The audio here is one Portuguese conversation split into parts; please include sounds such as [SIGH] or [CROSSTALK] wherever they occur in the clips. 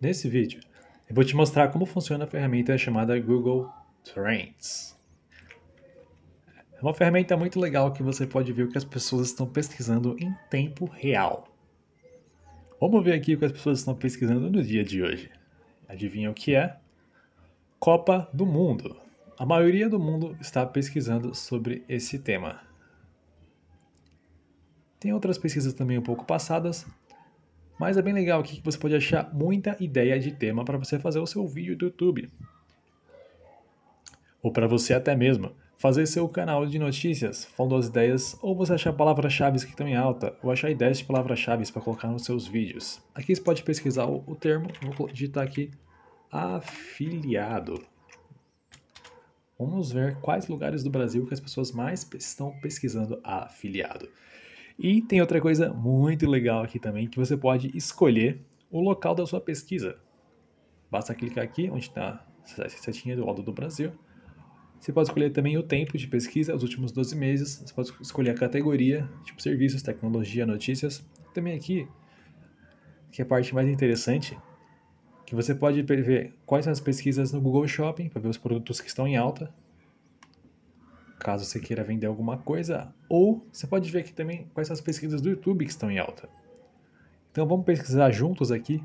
Nesse vídeo, eu vou te mostrar como funciona a ferramenta chamada Google Trends. É uma ferramenta muito legal que você pode ver o que as pessoas estão pesquisando em tempo real. Vamos ver aqui o que as pessoas estão pesquisando no dia de hoje. Adivinha o que é? Copa do Mundo. A maioria do mundo está pesquisando sobre esse tema. Tem outras pesquisas também um pouco passadas, mas é bem legal aqui que você pode achar muita ideia de tema para você fazer o seu vídeo do YouTube. Ou para você até mesmo fazer seu canal de notícias, falando as ideias, ou você achar palavras-chave que estão em alta, ou achar ideias de palavras-chave para colocar nos seus vídeos. Aqui você pode pesquisar o, o termo, vou digitar aqui afiliado. Vamos ver quais lugares do Brasil que as pessoas mais estão pesquisando afiliado. E tem outra coisa muito legal aqui também, que você pode escolher o local da sua pesquisa. Basta clicar aqui, onde está a setinha do lado do Brasil. Você pode escolher também o tempo de pesquisa, os últimos 12 meses. Você pode escolher a categoria, tipo serviços, tecnologia, notícias. Também aqui, que é a parte mais interessante, que você pode ver quais são as pesquisas no Google Shopping, para ver os produtos que estão em alta caso você queira vender alguma coisa, ou você pode ver aqui também quais são as pesquisas do YouTube que estão em alta. Então vamos pesquisar juntos aqui.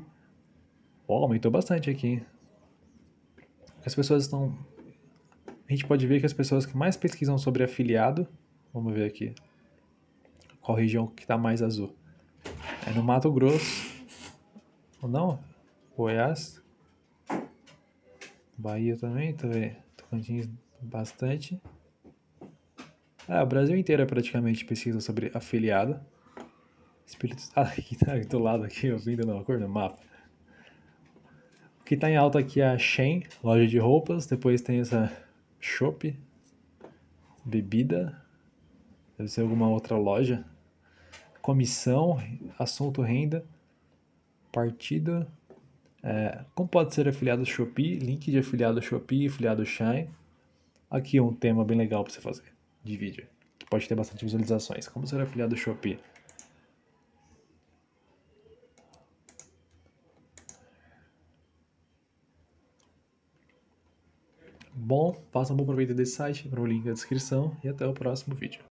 Oh, aumentou bastante aqui. Hein? As pessoas estão. A gente pode ver que as pessoas que mais pesquisam sobre afiliado. Vamos ver aqui. Qual região que está mais azul? É no Mato Grosso. Ou não? Goiás. Bahia também, também. Tocantins bastante. Ah, o Brasil inteiro é praticamente pesquisa sobre afiliado. Espíritos. [LAUGHS] Ah, aqui tá do lado aqui, ouvindo não, cor no mapa. O que tá em alta aqui é a Shen loja de roupas. Depois tem essa Shop, bebida. Deve ser alguma outra loja. Comissão, assunto renda, partida. É, como pode ser afiliado Shopee, link de afiliado Shopee, afiliado Shine. Aqui é um tema bem legal para você fazer de vídeo, que pode ter bastante visualizações. Como ser afiliado do Shopee? Bom, faça um bom proveito desse site, para o link na descrição e até o próximo vídeo.